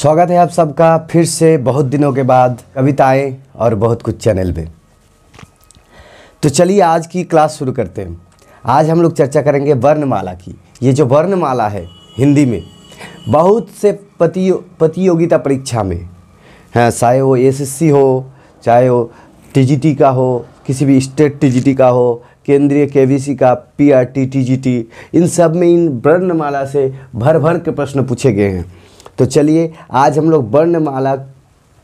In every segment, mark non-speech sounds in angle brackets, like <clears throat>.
स्वागत है आप सबका फिर से बहुत दिनों के बाद कविताएं और बहुत कुछ चैनल पे तो चलिए आज की क्लास शुरू करते हैं आज हम लोग चर्चा करेंगे वर्णमाला की ये जो वर्णमाला है हिंदी में बहुत से प्रतियो प्रतियोगिता परीक्षा में हैं हाँ, चाहे वो एसएससी हो चाहे वो टीजीटी का हो किसी भी स्टेट टीजीटी का हो केंद्रीय केवीसी का पीआरटी टीजीटी इन सब में इन वर्णमाला से भर भर के प्रश्न पूछे गए हैं तो चलिए आज हम लोग वर्णमाला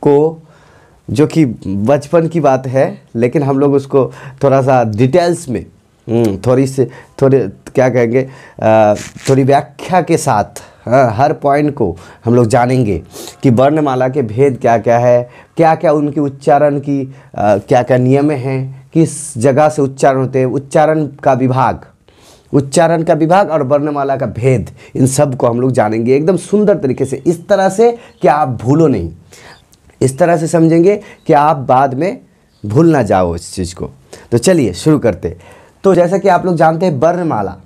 को जो कि बचपन की बात है लेकिन हम लोग उसको थोड़ा सा डिटेल्स में हम्म, थोड़ी से थोड़े क्या कहेंगे थोड़ी व्याख्या के साथ हर पॉइंट को हम लोग जानेंगे कि वर्णमाला के भेद क्या क्या है क्या क्या उनके उच्चारण की क्या क्या नियम हैं किस जगह से उच्चारण होते हैं उच्चारण का विभाग उच्चारण का विभाग और वर्णमाला का भेद इन सब को हम लोग जानेंगे एकदम सुंदर तरीके से इस तरह से कि आप भूलो नहीं इस तरह से समझेंगे कि आप बाद में भूल ना जाओ इस चीज़ को तो चलिए शुरू करते तो जैसा कि आप लोग जानते हैं वर्णमाला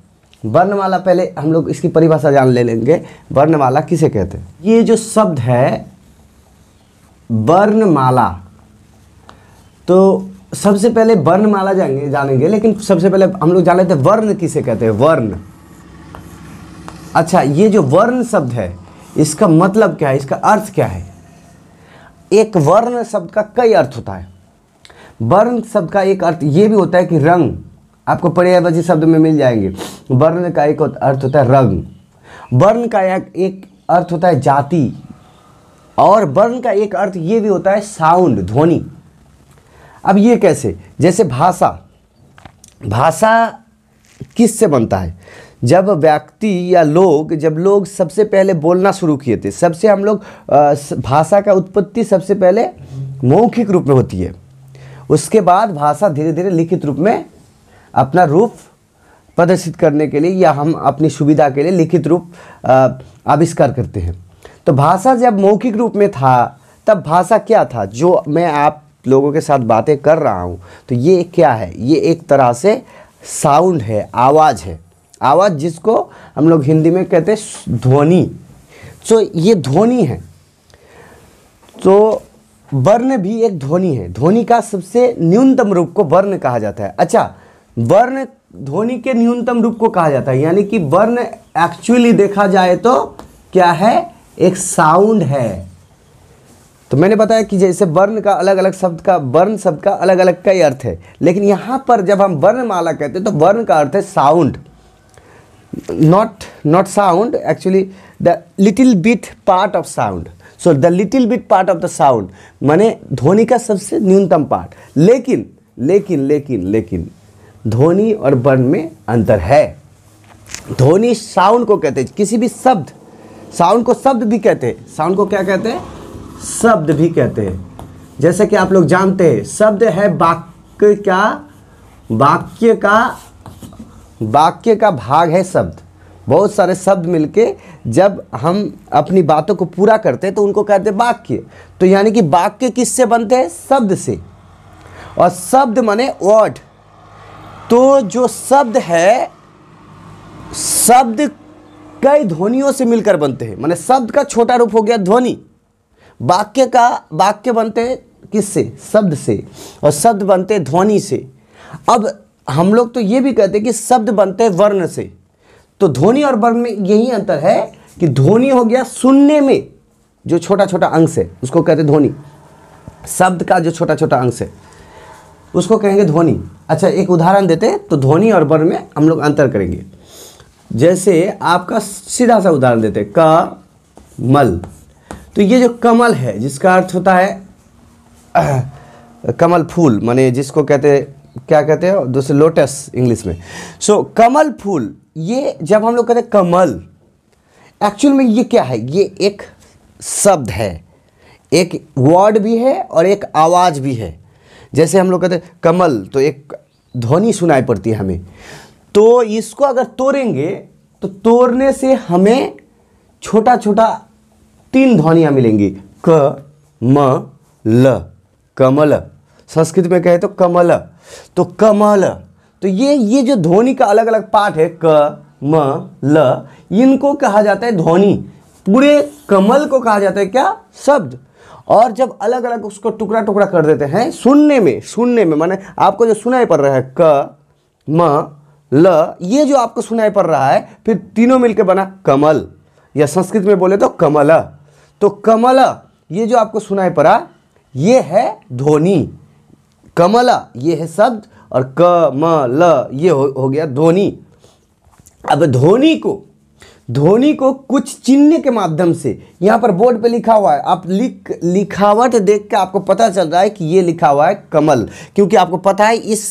वर्णमाला पहले हम लोग इसकी परिभाषा जान ले लेंगे वर्णमाला किसे कहते हैं ये जो शब्द है वर्णमाला तो सबसे पहले वर्ण माला जाएंगे जानेंगे लेकिन सबसे पहले हम लोग जान लेते हैं वर्ण किसे कहते हैं वर्ण अच्छा ये जो वर्ण शब्द है इसका मतलब क्या है इसका अर्थ क्या है एक वर्ण शब्द का कई अर्थ होता है वर्ण शब्द का एक अर्थ ये भी होता है कि रंग आपको पर्यायवाची शब्द में मिल जाएंगे वर्ण का एक अर्थ होता है रंग वर्ण का एक अर्थ होता है जाति और वर्ण का एक अर्थ ये भी होता है साउंड ध्वनि अब ये कैसे जैसे भाषा भाषा किस से बनता है जब व्यक्ति या लोग जब लोग सबसे पहले बोलना शुरू किए थे सबसे हम लोग भाषा का उत्पत्ति सबसे पहले मौखिक रूप में होती है उसके बाद भाषा धीरे धीरे लिखित रूप में अपना रूप प्रदर्शित करने के लिए या हम अपनी सुविधा के लिए लिखित रूप आविष्कार करते हैं तो भाषा जब मौखिक रूप में था तब भाषा क्या था जो मैं आप लोगों के साथ बातें कर रहा हूँ तो ये क्या है ये एक तरह से साउंड है आवाज़ है आवाज़ जिसको हम लोग हिंदी में कहते हैं ध्वनि तो ये ध्वनि है तो वर्ण भी एक ध्वनि है ध्वनि का सबसे न्यूनतम रूप को वर्ण कहा जाता है अच्छा वर्ण ध्वनि के न्यूनतम रूप को कहा जाता है यानी कि वर्ण एक्चुअली देखा जाए तो क्या है एक साउंड है तो मैंने बताया कि जैसे वर्ण का अलग अलग शब्द का वर्ण शब्द का अलग अलग कई अर्थ है लेकिन यहाँ पर जब हम वर्णमाला कहते हैं तो वर्ण का अर्थ है sound not not sound actually the little bit part of sound so the little bit part of the sound माने ध्वनि का सबसे न्यूनतम पार्ट लेकिन लेकिन लेकिन लेकिन ध्वनि और वर्ण में अंतर है ध्वनि साउंड को कहते हैं किसी भी शब्द साउंड को शब्द भी कहते हैं साउंड को क्या कहते हैं शब्द भी कहते हैं जैसे कि आप लोग जानते हैं शब्द है वाक्य का वाक्य का वाक्य का भाग है शब्द बहुत सारे शब्द मिलके जब हम अपनी बातों को पूरा करते हैं तो उनको कहते हैं वाक्य तो यानी कि वाक्य किससे बनते हैं शब्द से और शब्द माने वर्ड तो जो शब्द है शब्द कई ध्वनियों से मिलकर बनते हैं माने शब्द का छोटा रूप हो गया ध्वनि वाक्य का वाक्य बनते किससे शब्द से और शब्द बनते ध्वनि से अब हम लोग तो ये भी कहते हैं कि शब्द बनते वर्ण से तो ध्वनि और वर्ण में यही अंतर है कि ध्वनि हो गया सुनने में जो छोटा छोटा अंश है उसको कहते ध्वनि शब्द का जो छोटा छोटा अंश है उसको कहेंगे ध्वनि अच्छा एक उदाहरण देते हैं तो ध्वनि और वर्ण में हम लोग अंतर करेंगे जैसे आपका सीधा सा उदाहरण देते क मल तो ये जो कमल है जिसका अर्थ होता है <clears throat> कमल फूल माने जिसको कहते क्या कहते हैं दूसरे लोटस इंग्लिश में सो so, कमल फूल ये जब हम लोग कहते हैं कमल एक्चुअल में ये क्या है ये एक शब्द है एक वर्ड भी है और एक आवाज़ भी है जैसे हम लोग कहते हैं कमल तो एक ध्वनि सुनाई पड़ती है हमें तो इसको अगर तोड़ेंगे तो तोड़ने से हमें छोटा छोटा तीन ध्वनियां मिलेंगी क म ल कमल संस्कृत में कहे तो कमल तो कमल तो ये ये जो ध्वनि का अलग अलग पार्ट है क म ल इनको कहा जाता है ध्वनि पूरे कमल को कहा जाता है क्या शब्द और जब अलग अलग उसको टुकड़ा टुकड़ा कर देते हैं सुनने में सुनने में माने आपको जो सुनाई पड़ रहा है क म ल ये जो आपको सुनाई पड़ रहा है फिर तीनों मिलकर बना कमल या संस्कृत में बोले तो कमल तो कमल ये जो आपको सुनाई पड़ा ये है ध्वनि कमल ये है शब्द और क म ल ये हो, हो गया ध्वनि अब ध्वनि को ध्वनि को कुछ चिन्ह के माध्यम से यहाँ पर बोर्ड पे लिखा हुआ है आप लिख लिखावट देख के आपको पता चल रहा है कि ये लिखा हुआ है कमल क्योंकि आपको पता है इस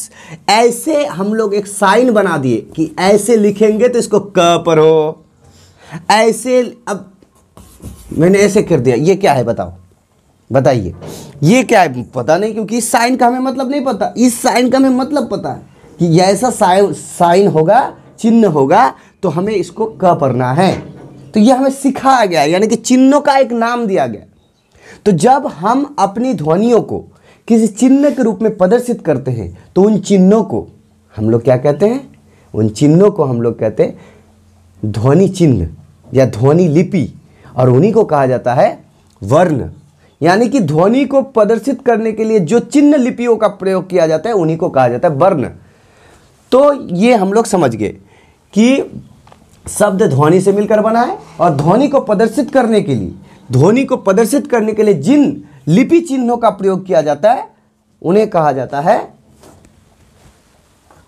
ऐसे हम लोग एक साइन बना दिए कि ऐसे लिखेंगे तो इसको क पर हो ऐसे अब मैंने ऐसे कर दिया ये क्या है बताओ बताइए ये क्या है पता नहीं क्योंकि इस साइन का हमें मतलब नहीं पता इस साइन का हमें मतलब पता है कि ऐसा साइन साइन होगा चिन्ह होगा तो हमें इसको क पढ़ना है तो यह हमें सिखाया गया यानी कि चिन्हों का एक नाम दिया गया तो जब हम अपनी ध्वनियों को किसी चिन्ह के रूप में प्रदर्शित करते हैं तो उन चिन्हों को हम लोग क्या कहते हैं उन चिन्हों को हम लोग कहते हैं ध्वनि चिन्ह या ध्वनि लिपि और उन्हीं को कहा जाता है वर्ण यानी कि ध्वनि को प्रदर्शित करने के लिए जो चिन्ह लिपियों का प्रयोग किया जाता है उन्हीं को कहा जाता है वर्ण तो ये हम लोग समझ गए कि शब्द ध्वनि से मिलकर बना है और ध्वनि को प्रदर्शित करने के लिए ध्वनि को प्रदर्शित करने के लिए जिन लिपि चिन्हों का प्रयोग किया जाता है उन्हें कहा जाता है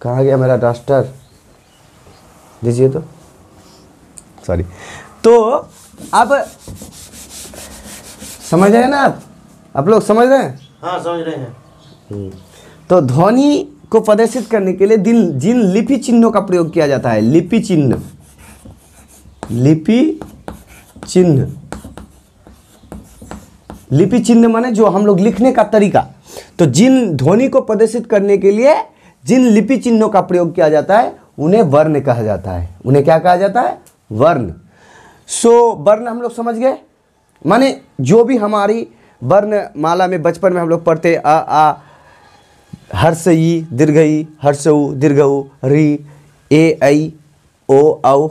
कहा गया मेरा डास्टर दीजिए तो सॉरी तो आप समझ रहे हैं ना आप आप लोग समझ रहे हैं हाँ समझ रहे हैं हम्म। तो ध्वनि को प्रदर्शित करने के लिए दिन जिन लिपि चिन्हों का प्रयोग किया जाता है लिपि चिन्ह लिपि चिन्ह लिपि चिन्ह माने जो हम लोग लिखने का तरीका तो जिन ध्वनि को प्रदर्शित करने के लिए जिन लिपि चिन्हों का प्रयोग किया जाता है उन्हें वर्ण कहा जाता है उन्हें क्या कहा जाता है वर्ण सो वर्ण हम लोग समझ गए माने जो भी हमारी वर्ण माला में बचपन में हम लोग पढ़ते आ आ हर्ष ई दीर्घ ई हर्ष उ दीर्घ उ री ए आई ओ औ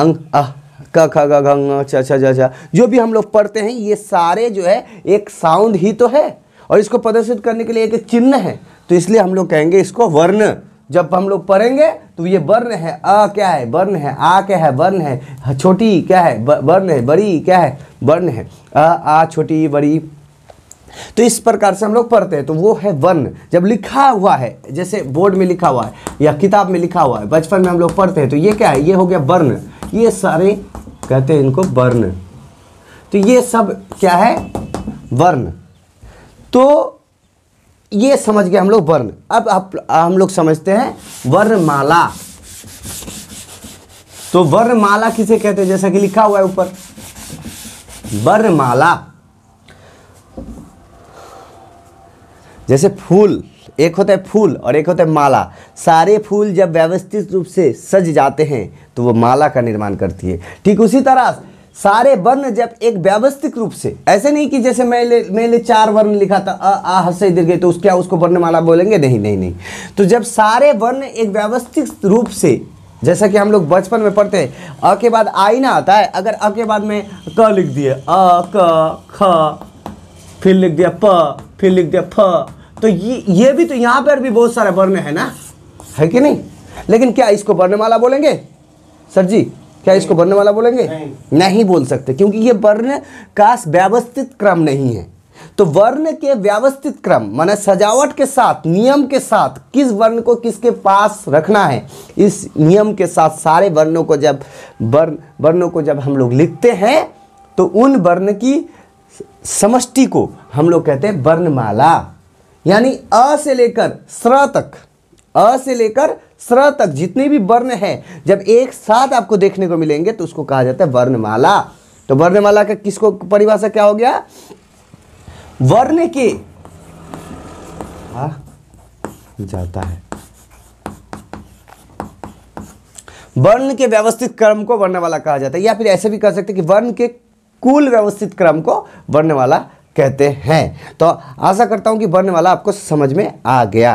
अंग अह क ख ग घ छ छ झ जो भी हम लोग पढ़ते हैं ये सारे जो है एक साउंड ही तो है और इसको प्रदर्शित करने के लिए एक चिन्ह है तो इसलिए हम लोग कहेंगे इसको वर्ण जब हम लोग पढ़ेंगे तो ये वर्ण है अ क्या है वर्ण है आ क्या है वर्ण है छोटी क्या है वर्ण है बड़ी क्या है वर्ण है अ आ छोटी बड़ी तो इस प्रकार से हम लोग पढ़ते हैं तो वो है वर्ण जब लिखा हुआ है जैसे बोर्ड में लिखा हुआ है या किताब में लिखा हुआ है बचपन में हम लोग पढ़ते हैं तो ये क्या है ये हो गया वर्ण ये सारे कहते हैं इनको वर्ण तो ये सब क्या है वर्ण तो ये समझ गए हम लोग वर्ण अब आप हम लोग समझते हैं वर्णमाला तो वर्णमाला किसे कहते हैं जैसा कि लिखा हुआ है ऊपर वर्णमाला जैसे फूल एक होता है फूल और एक होता है माला सारे फूल जब व्यवस्थित रूप से सज जाते हैं तो वो माला का निर्माण करती है ठीक उसी तरह सारे वर्ण जब एक व्यवस्थित रूप से ऐसे नहीं कि जैसे मैंने मैंने चार वर्ण लिखा था अ आ हसे दीर्घ तो उसके उसको वर्णमाला बोलेंगे नहीं नहीं नहीं तो जब सारे वर्ण एक व्यवस्थित रूप से जैसा कि हम लोग बचपन में पढ़ते हैं अ के बाद आई ना आता है अगर अ के बाद में क लिख दिए अ क ख फिर लिख दिया प फिर लिख दिया फ तो ये ये भी तो यहाँ पर भी बहुत सारे वर्ण है ना है कि नहीं लेकिन क्या इसको वर्णमाला बोलेंगे सर जी क्या इसको बर्ण वाला बोलेंगे नहीं, नहीं बोल सकते क्योंकि ये वर्ण का व्यवस्थित क्रम नहीं है तो वर्ण के व्यवस्थित क्रम माने सजावट के साथ नियम के साथ किस वर्ण को किसके पास रखना है इस नियम के साथ सारे वर्णों को जब वर्ण वर्णों को जब हम लोग लिखते हैं तो उन वर्ण की समष्टि को हम लोग कहते हैं वर्णमाला यानी अ से लेकर स्र तक अ से लेकर स्र तक जितने भी वर्ण हैं जब एक साथ आपको देखने को मिलेंगे तो उसको कहा जाता है वर्णमाला तो वर्णमाला का किसको परिभाषा क्या हो गया वर्ण के हाँ, जाता है वर्ण के व्यवस्थित क्रम को वर्णमाला कहा जाता है या फिर ऐसे भी कह सकते हैं कि वर्ण के कुल व्यवस्थित क्रम को वर्णमाला कहते हैं तो आशा करता हूं कि वर्णमाला आपको समझ में आ गया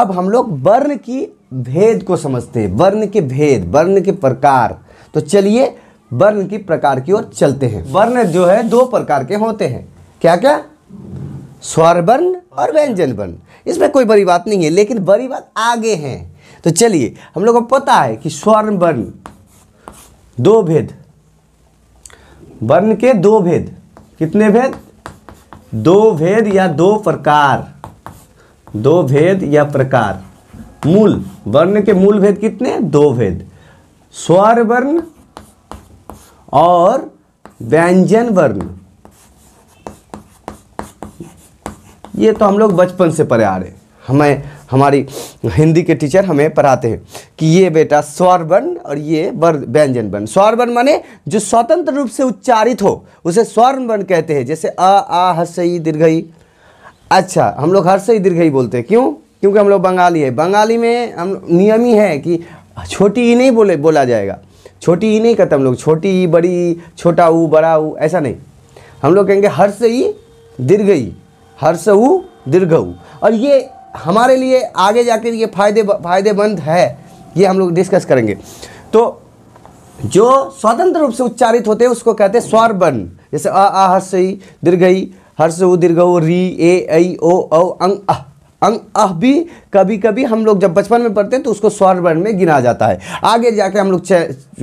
अब हम लोग वर्ण की भेद को समझते हैं वर्ण के भेद वर्ण के प्रकार तो चलिए वर्ण की प्रकार की ओर चलते हैं वर्ण जो है दो प्रकार के होते हैं क्या क्या स्वर वर्ण और व्यंजन वर्ण इसमें कोई बड़ी बात नहीं है लेकिन बड़ी बात आगे है तो चलिए हम लोग को पता है कि स्वर्ण वर्ण दो भेद वर्ण के दो भेद कितने भेद दो भेद या दो प्रकार दो भेद या प्रकार मूल वर्ण के मूल भेद कितने दो भेद स्वर वर्ण और व्यंजन वर्ण ये तो हम लोग बचपन से पढ़े आ रहे हमें हमारी हिंदी के टीचर हमें पढ़ाते हैं कि ये बेटा स्वर वर्ण और ये वर्ण व्यंजन वर्ण स्वर वर्ण माने जो स्वतंत्र रूप से उच्चारित हो उसे स्वर वर्ण कहते हैं जैसे अ आ, आ हसई दीर्घई अच्छा हम लोग दीर्घ ही बोलते हैं क्यों क्योंकि हम लोग बंगाली है बंगाली में हम नियम ही है कि छोटी ई नहीं बोले बोला जाएगा छोटी ई नहीं कहते हम लोग छोटी ई बड़ी छोटा ऊ बड़ा ऊ ऐसा नहीं हम लोग कहेंगे हर से ई दीर्घ ई हर से ऊ दीर्घ ऊ और ये हमारे लिए आगे जाकर ये फायदे फायदेमंद है ये हम लोग डिस्कस करेंगे तो जो स्वतंत्र रूप से उच्चारित होते हैं उसको कहते हैं स्वर वर्ण जैसे अ आ हर्ष ई दीर्घ ई हर्ष ऊ दीर्घ री ए ऐ ओ अंग अह अंग अह भी कभी कभी हम लोग जब बचपन में पढ़ते हैं तो उसको स्वर्ण वर्ण में गिना जाता है आगे जाकर हम लोग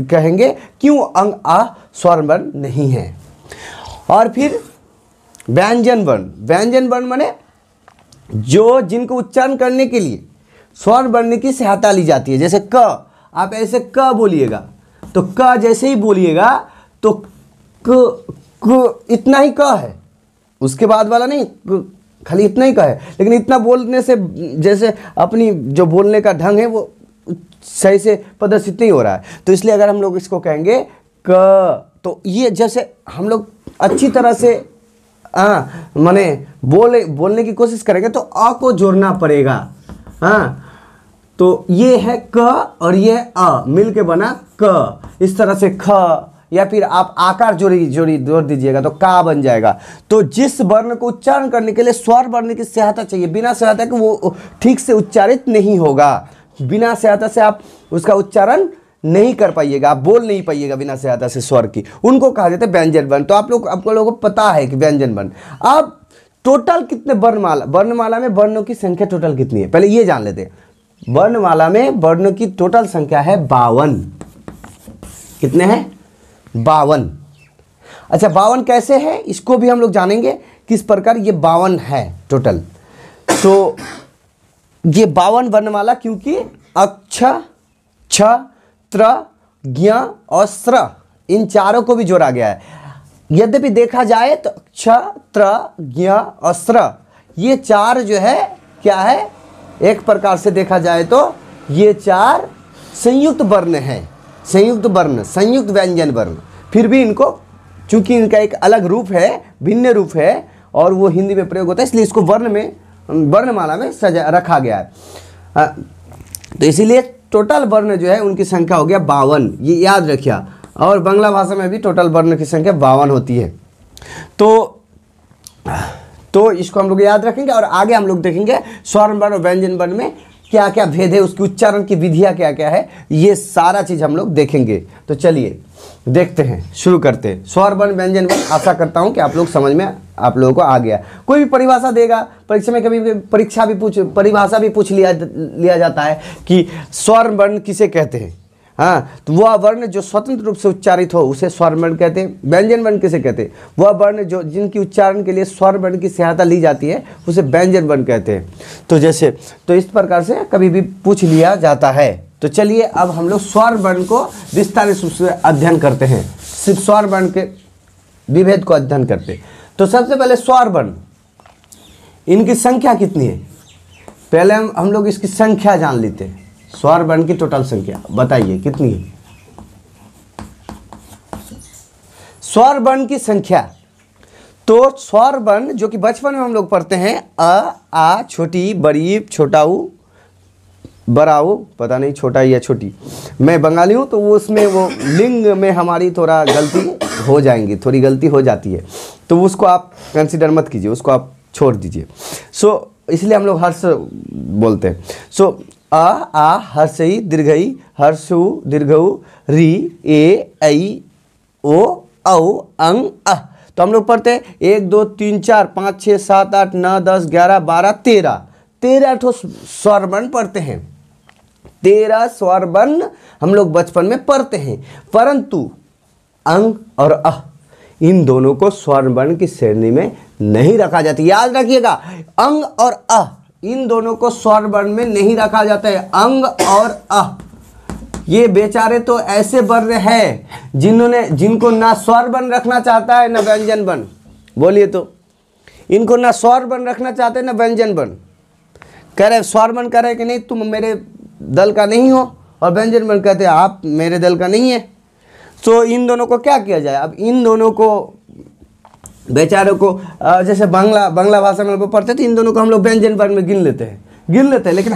कहेंगे क्यों अंग अह स्वर्ण वर्ण नहीं है और फिर व्यंजन वर्ण व्यंजन वर्ण माने जो जिनको उच्चारण करने के लिए स्वर्ण वर्ण की सहायता ली जाती है जैसे क आप ऐसे क बोलिएगा तो क जैसे ही बोलिएगा तो क, क इतना ही क है उसके बाद वाला नहीं खाली इतना ही कहे लेकिन इतना बोलने से जैसे अपनी जो बोलने का ढंग है वो सही से प्रदर्शित नहीं हो रहा है तो इसलिए अगर हम लोग इसको कहेंगे क तो ये जैसे हम लोग अच्छी तरह से हाँ माने बोले बोलने की कोशिश करेंगे तो अ को जोड़ना पड़ेगा हाँ तो ये है क और ये अ मिल के बना क इस तरह से ख या फिर आप आकार जोड़ी जोड़ी जोड़ दीजिएगा तो का बन जाएगा तो जिस वर्ण को उच्चारण करने के लिए स्वर वर्ण की सहायता चाहिए बिना सहायता के वो ठीक से उच्चारित नहीं होगा बिना सहायता से आप उसका उच्चारण नहीं कर पाइएगा आप बोल नहीं पाइएगा बिना सहायता से स्वर की उनको कहा जाता है व्यंजन वर्ण तो आप लोग आप लोगों को पता है कि व्यंजन वर्ण अब टोटल कितने वर्णमाला वर्णमाला में वर्णों की संख्या टोटल कितनी है पहले ये जान लेते हैं वर्णमाला में वर्णों की टोटल संख्या है बावन कितने हैं बावन अच्छा बावन कैसे है इसको भी हम लोग जानेंगे किस प्रकार ये बावन है टोटल तो ये बावन वर्णमाला क्योंकि अक्ष छ त्र ज्ञ और स्र इन चारों को भी जोड़ा गया है यद्यपि देखा जाए तो क्ष त्र ज्ञ और स्र ये चार जो है क्या है एक प्रकार से देखा जाए तो ये चार संयुक्त वर्ण हैं संयुक्त वर्ण संयुक्त व्यंजन वर्ण फिर भी इनको चूंकि इनका एक अलग रूप है भिन्न रूप है और वो हिंदी में प्रयोग होता है इसलिए इसको वर्ण में वर्णमाला में सजा रखा गया है आ, तो इसीलिए टोटल वर्ण जो है उनकी संख्या हो गया बावन ये याद रखिए और बांग्ला भाषा में भी टोटल वर्ण की संख्या बावन होती है तो तो इसको हम लोग याद रखेंगे और आगे हम लोग देखेंगे स्वर्ण वर्ण और व्यंजन वर्ण में क्या क्या भेद है उसकी उच्चारण की विधियाँ क्या क्या है ये सारा चीज़ हम लोग देखेंगे तो चलिए देखते हैं शुरू करते हैं स्वर वर्ण व्यंजन वर्ण आशा करता हूँ कि आप लोग समझ में आप लोगों को आ गया कोई भी परिभाषा देगा परीक्षा में कभी परीक्षा भी पूछ परिभाषा भी पूछ लिया लिया जाता है कि स्वर वर्ण किसे कहते हैं हाँ तो वह वर्ण जो स्वतंत्र रूप से उच्चारित हो उसे स्वर वर्ण कहते हैं व्यंजन वर्ण किसे कहते हैं वह वर्ण जो जिनकी उच्चारण के लिए स्वर वर्ण की सहायता ली जाती है उसे व्यंजन वर्ण कहते हैं तो जैसे तो इस प्रकार से कभी भी पूछ लिया जाता है तो चलिए अब हम लोग स्वर वर्ण को विस्तार रूप से अध्ययन करते हैं सिर्फ स्वर वर्ण के विभेद को अध्ययन करते हैं तो सबसे पहले स्वर वर्ण इनकी संख्या कितनी है पहले हम हम लोग इसकी संख्या जान लेते हैं स्वर वर्ण की टोटल संख्या बताइए कितनी है स्वर वर्ण की संख्या तो स्वर वर्ण जो कि बचपन में हम लोग पढ़ते हैं अ आ छोटी बड़ी छोटाऊ बड़ाऊ पता नहीं छोटा या छोटी मैं बंगाली हूँ तो वो उसमें वो लिंग में हमारी थोड़ा गलती हो जाएंगी थोड़ी गलती हो जाती है तो उसको आप कंसिडर मत कीजिए उसको आप छोड़ दीजिए सो so, इसलिए हम लोग हर्ष बोलते हैं सो so, अ आ हर्षई दीर्घई हर्षु दीर्घऊ री ए ऐ ओ औ अंग अ तो हम लोग पढ़ते हैं एक दो तीन चार पाँच छः सात आठ नौ दस ग्यारह बारह तेरह तेरह ठो स्वर वर्ण पढ़ते हैं तेरह स्वर वर्ण हम लोग बचपन में पढ़ते हैं परंतु अंग और अ इन दोनों को स्वर्ण वर्ण की श्रेणी में नहीं रखा जाता याद रखिएगा अंग और अह इन दोनों को स्वर वर्ण में नहीं रखा जाता है अंग और अह ये बेचारे तो ऐसे वर्ण हैं जिन्होंने जिनको ना स्वर वर्ण रखना चाहता है ना व्यंजन वर्ण बोलिए तो इनको ना स्वर वर्ण रखना चाहते ना व्यंजन वर्ण कह रहे स्वर वर्ण कह रहे कि नहीं तुम मेरे दल का नहीं हो और व्यंजन वर्ण कहते आप मेरे दल का नहीं है तो इन दोनों को क्या किया जाए अब इन दोनों को बेचारों को जैसे बांग्ला बांग्ला भाषा में लोग पढ़ते थे इन दोनों को हम लोग व्यंजन वर्ग में गिन लेते हैं गिन लेते हैं लेकिन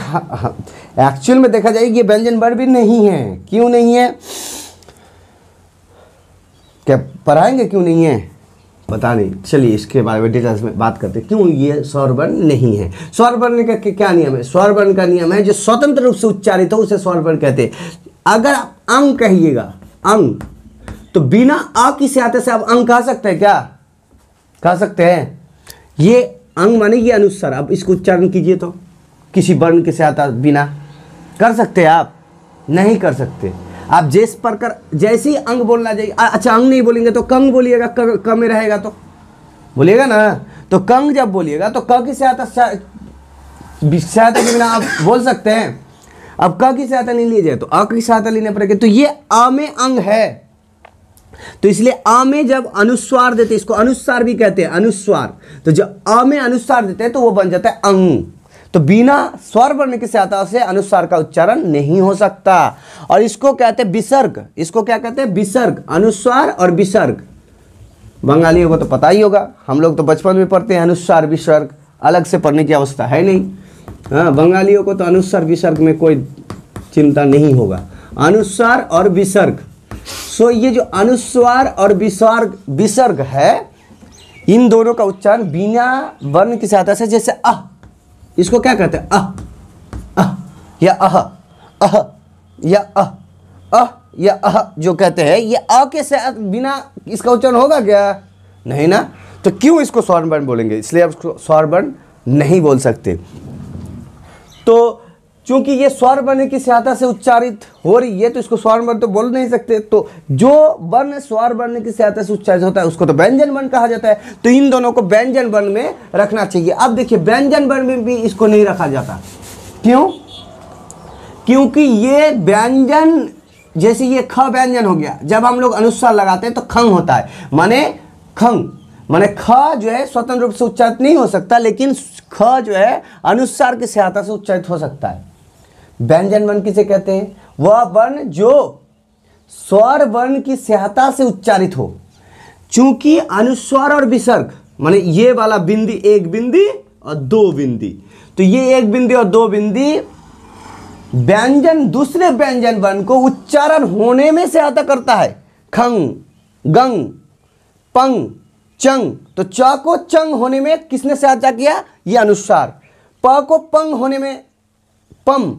एक्चुअल में देखा जाए कि ये व्यंजन वर्ग भी नहीं है क्यों नहीं है क्या पढ़ाएंगे क्यों नहीं है पता नहीं चलिए इसके बारे में डिटेल्स में बात करते क्यों ये स्वरवर्ण नहीं है स्वरवर्ण का क्या नियम है स्वरवर्ण का नियम है जो स्वतंत्र रूप से उच्चारित हो उसे स्वरवर्ण कहते हैं अगर आप अंग कहिएगा अंग तो बिना अ की से आते से आप अंग कह सकते हैं क्या कह सकते हैं ये अंग माने ये अनुस्वर अब इसको उच्चारण कीजिए तो किसी वर्ण के साथ बिना कर सकते आप नहीं कर सकते आप जैस पर कर जैसे ही अंग बोलना चाहिए अच्छा अंग नहीं बोलेंगे तो कंग बोलिएगा क में रहेगा तो बोलिएगा ना तो कंग जब बोलिएगा तो क की सहायता सहायता के बिना आप बोल सकते हैं अब क की सहायता नहीं लीजिए तो अ की सहायता लेने पड़ेगी तो ये आमे अंग है तो इसलिए अ में जब अनुस्वार देते इसको अनुस्वार भी कहते हैं अनुस्वार तो जब अ में अनुस्वार देते हैं तो वो बन जाता है अंग तो बिना स्वर वर्ण की सहायता से अनुस्वार का उच्चारण नहीं हो सकता और इसको कहते हैं विसर्ग इसको क्या कहते हैं विसर्ग अनुस्वार और विसर्ग बंगालियों को तो पता ही होगा हम लोग तो बचपन में पढ़ते हैं अनुस्वार विसर्ग अलग से पढ़ने की अवस्था है नहीं हाँ बंगालियों को तो अनुस्वार विसर्ग में कोई चिंता नहीं होगा अनुस्वार और विसर्ग सो ये जो अनुस्वार और विसर्ग विसर्ग है इन दोनों का उच्चारण बिना वर्ण की सहायता से जैसे अह इसको क्या कहते हैं अह या अह अह या अह अह या अह जो कहते हैं ये अ के साथ बिना इसका उच्चारण होगा क्या नहीं ना तो क्यों इसको स्वर्ण वर्ण बोलेंगे इसलिए आप इसको स्वर्ण वर्ण नहीं बोल सकते तो चूंकि ये स्वर वर्ण की सहायता से उच्चारित हो रही है तो इसको स्वर वर्ण तो बोल नहीं सकते तो जो वर्ण स्वर वर्ण की सहायता से उच्चारित होता है उसको तो व्यंजन वर्ण कहा जाता है तो इन दोनों को व्यंजन वर्ण में रखना चाहिए अब देखिए व्यंजन वर्ण में भी इसको नहीं रखा जाता क्यों क्योंकि ये व्यंजन जैसे ये ख व्यंजन हो गया जब हम लोग अनुस्वार लगाते हैं तो खंग होता है माने खंग माने ख जो है स्वतंत्र रूप से उच्चारित नहीं हो सकता लेकिन ख जो है अनुस्वार की सहायता से उच्चारित हो सकता है व्यंजन वर्ण किसे कहते हैं वह वर्ण जो स्वर वर्ण की सहायता से उच्चारित हो चूंकि अनुस्वर और विसर्ग माने ये वाला बिंदी एक बिंदी और दो बिंदी तो ये एक बिंदी और दो बिंदी व्यंजन दूसरे व्यंजन वर्ण को उच्चारण होने में सहायता करता है खंग गंग पंग चंग तो च को चंग होने में किसने सहायता किया ये अनुस्वार प को पंग होने में पम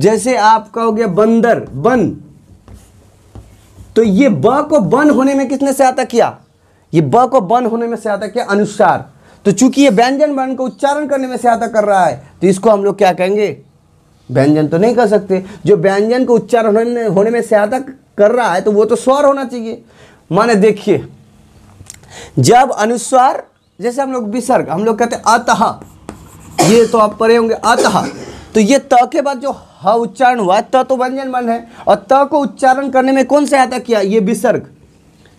जैसे आप कहोगे बंदर बन तो ये ब को बन होने में किसने सहायता किया ये ब को बन होने में सहायता किया अनुसार तो चूंकि ये व्यंजन वर्ण को उच्चारण करने में सहायता कर रहा है तो इसको हम लोग क्या कहेंगे व्यंजन तो नहीं कर सकते जो व्यंजन को उच्चारण होने होने में सहायता कर रहा है तो वो तो स्वर होना चाहिए माने देखिए जब अनुस्वार जैसे हम लोग विसर्ग हम लोग कहते हैं अतः ये तो आप पढ़े होंगे अतः तो ये त के बाद जो ह उच्चारण हुआ त तो व्यंजन वर्ण है और त को उच्चारण करने में कौन सहायता किया ये विसर्ग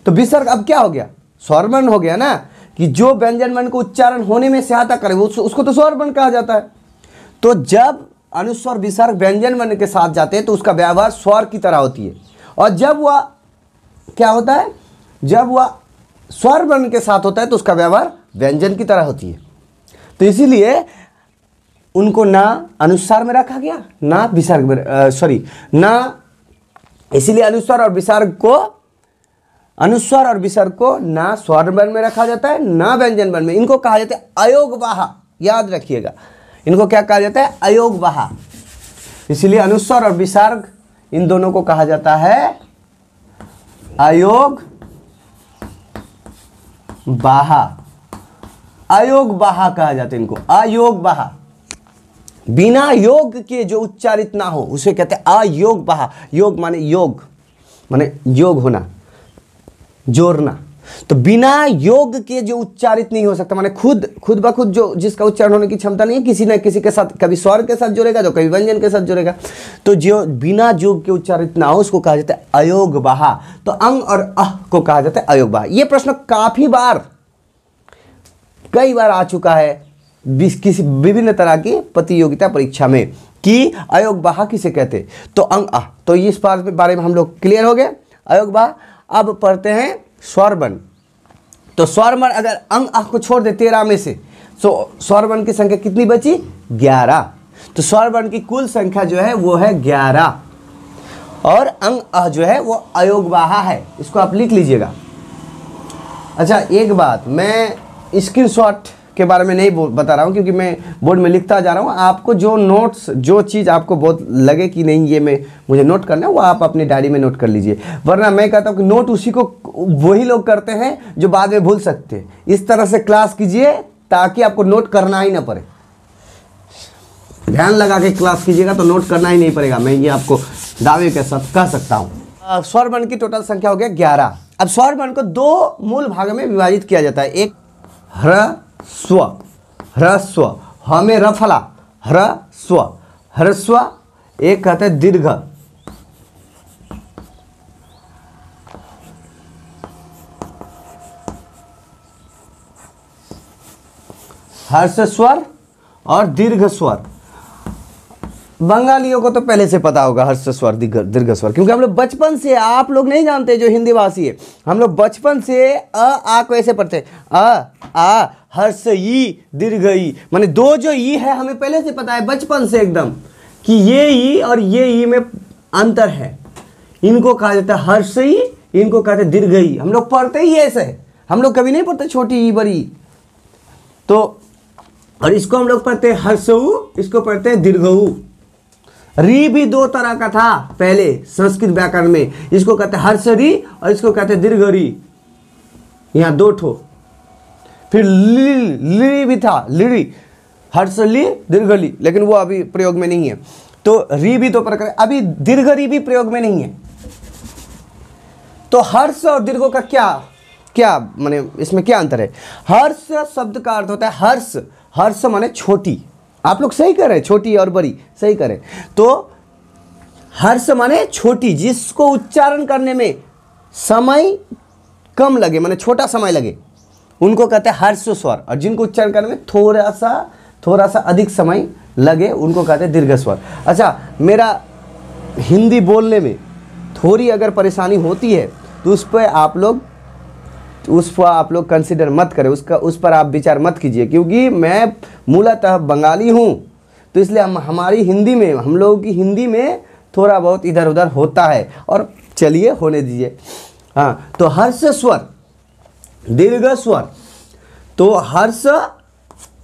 तो विसर्ग अब क्या हो गया स्वरवर्ण हो गया ना कि जो व्यंजन वर्ण को उच्चारण होने में सहायता करे उस, उसको तो स्वरवर्ण कहा जाता है तो जब अनुस्वर विसर्ग व्यंजन वर्ण के साथ जाते हैं तो उसका व्यवहार स्वर की तरह होती है और जब वह क्या होता है जब वह स्वर वर्ण के साथ होता है तो उसका व्यवहार व्यंजन की तरह होती है तो इसीलिए उनको ना अनुसार में रखा गया ना विसर्ग में सॉरी ना इसीलिए अनुस्वर और विसर्ग को अनुस्वर और विसर्ग को ना स्वर वर्ण में रखा जाता है ना व्यंजन वर्ण में इनको कहा जाता है अयोगवाहा याद रखिएगा इनको क्या कहा जाता है अयोगवाहा इसलिए अनुस्वर और विसर्ग इन दोनों को कहा जाता है अयोग बाहा अयोग बाहा कहा जाता है इनको अयोग बाहा बिना योग के जो उच्चारित ना हो उसे कहते हैं अयोग बहा योग माने योग माने योग होना जोड़ना तो बिना योग के जो उच्चारित नहीं हो सकता माने खुद खुद ब खुद जो जिसका उच्चारण होने की क्षमता नहीं है किसी न किसी के साथ कभी स्वर के साथ जोड़ेगा तो कभी व्यंजन के साथ जोड़ेगा तो जो बिना योग के उच्चारित ना हो उसको कहा जाता है अयोग बहा तो अंग और अह को कहा जाता है अयोग बहा यह प्रश्न काफ़ी बार कई बार आ चुका है किसी विभिन्न तरह की प्रतियोगिता परीक्षा में कि अयोग किसे कहते तो अंग अह तो इस बात के बारे में हम लोग क्लियर हो गए अयोग बाह अब पढ़ते हैं स्वरबन तो स्वरवन अगर अंग अह को छोड़ दे तेरह में से तो स्वरबन की संख्या कितनी बची ग्यारह तो स्वरवर्ण की कुल संख्या जो है वो है ग्यारह और अंग अह जो है वो अयोगवाहा है इसको आप लिख लीजिएगा अच्छा एक बात मैं स्क्रीन शॉट के बारे में नहीं बता रहा हूँ क्योंकि मैं बोर्ड में लिखता जा रहा हूँ आपको जो नोट्स जो चीज़ आपको बहुत लगे कि नहीं ये मैं मुझे नोट करना है वो आप अपनी डायरी में नोट कर लीजिए वरना मैं कहता हूँ कि नोट उसी को वही लोग करते हैं जो बाद में भूल सकते हैं इस तरह से क्लास कीजिए ताकि आपको नोट करना ही ना पड़े ध्यान लगा के क्लास कीजिएगा तो नोट करना ही नहीं पड़ेगा मैं ये आपको दावे के साथ कह सकता हूँ स्वर्ण की टोटल संख्या हो गया ग्यारह अब स्वर्ण को दो मूल भाग में विभाजित किया जाता है एक ह्रस्व ह्रस्व ह में रफला ह्रस्व ह्रस्व एक कहते हैं दीर्घ हर्ष स्वर और दीर्घ स्वर बंगालियों को तो पहले से पता होगा हर्ष स्वर दीर्घ स्वर क्योंकि हम लोग बचपन से आप लोग नहीं जानते जो हिंदी भाषी है हम लोग बचपन से अ आ को ऐसे पढ़ते अ आ हर्ष ई दीर्घ ई माने दो जो ई है हमें पहले से पता है बचपन से एकदम कि ये ई और ये ई में अंतर है इनको कहा जाता है हर्ष ई इनको कहते हैं दीर्घ ई हम लोग पढ़ते ही ऐसे हम लोग कभी नहीं पढ़ते छोटी ई बड़ी तो और इसको हम लोग पढ़ते हैं हर्षऊ इसको पढ़ते हैं दीर्घऊ री भी दो तरह का था पहले संस्कृत व्याकरण में इसको कहते हैं हर्ष री और इसको कहते हैं दीर्घ री यहां दो ठो फिर लिरी ली भी था लीड़ी हर्ष ली दीर्घ ली लेकिन वो अभी प्रयोग में नहीं है तो री भी दो प्रकार अभी दीर्घ री भी प्रयोग में नहीं है तो हर्ष और दीर्घो का क्या क्या माने इसमें क्या अंतर है हर्ष शब्द का अर्थ होता है हर्ष हर्ष माने छोटी आप लोग सही करें छोटी और बड़ी सही करें तो हर्ष माने छोटी जिसको उच्चारण करने में समय कम लगे माने छोटा समय लगे उनको कहते हैं हर्ष स्वर और जिनको उच्चारण करने में थोड़ा सा थोड़ा सा अधिक समय लगे उनको कहते हैं दीर्घ स्वर अच्छा मेरा हिंदी बोलने में थोड़ी अगर परेशानी होती है तो उस पर आप लोग उसको आप लोग कंसिडर मत करें उसका उस पर आप विचार मत कीजिए क्योंकि मैं मूलतः बंगाली हूँ तो इसलिए हम हमारी हिंदी में हम लोगों की हिंदी में थोड़ा बहुत इधर उधर होता है और चलिए होने दीजिए हाँ तो हर्ष स्वर दीर्घ स्वर तो हर्ष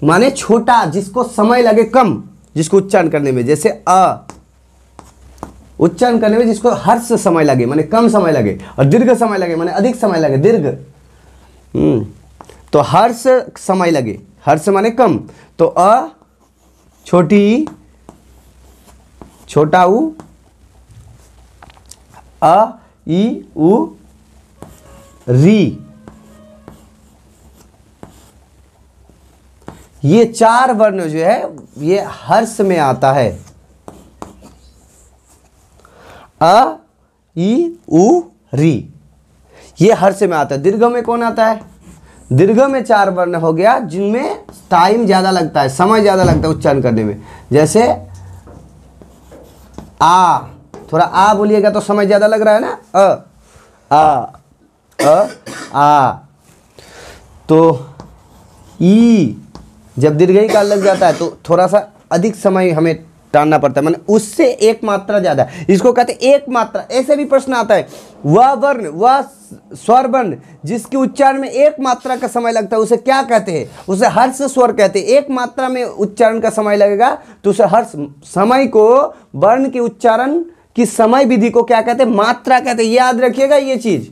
माने छोटा जिसको समय लगे कम जिसको उच्चारण करने में जैसे अ उच्चारण करने में जिसको हर्ष समय लगे माने कम समय लगे और दीर्घ समय लगे माने अधिक समय लगे दीर्घ हम्म। तो हर्ष समय लगे हर्ष माने कम तो अ छोटी छोटा उ अ ई उ री ये चार वर्ण जो है ये हर्ष में आता है अ ई उ री ये हर्ष में आता है दीर्घ में कौन आता है दीर्घ में चार वर्ण हो गया जिनमें टाइम ज़्यादा लगता है समय ज़्यादा लगता है उच्चारण करने में जैसे आ थोड़ा आ बोलिएगा तो समय ज़्यादा लग रहा है ना अ आ अ आ, आ तो ई जब दीर्घ ही काल लग जाता है तो थोड़ा सा अधिक समय हमें टालना पड़ता है मैंने उससे एक मात्रा ज़्यादा इसको कहते हैं एक मात्रा ऐसे भी प्रश्न आता है वह वर्ण वह स्वर वर्ण जिसके उच्चारण में एक मात्रा का समय लगता है उसे क्या कहते हैं उसे हर्ष स्वर कहते हैं एक मात्रा में उच्चारण का समय लगेगा तो उसे हर्ष समय को वर्ण के उच्चारण की समय विधि को क्या कहते हैं मात्रा कहते हैं याद रखिएगा ये चीज़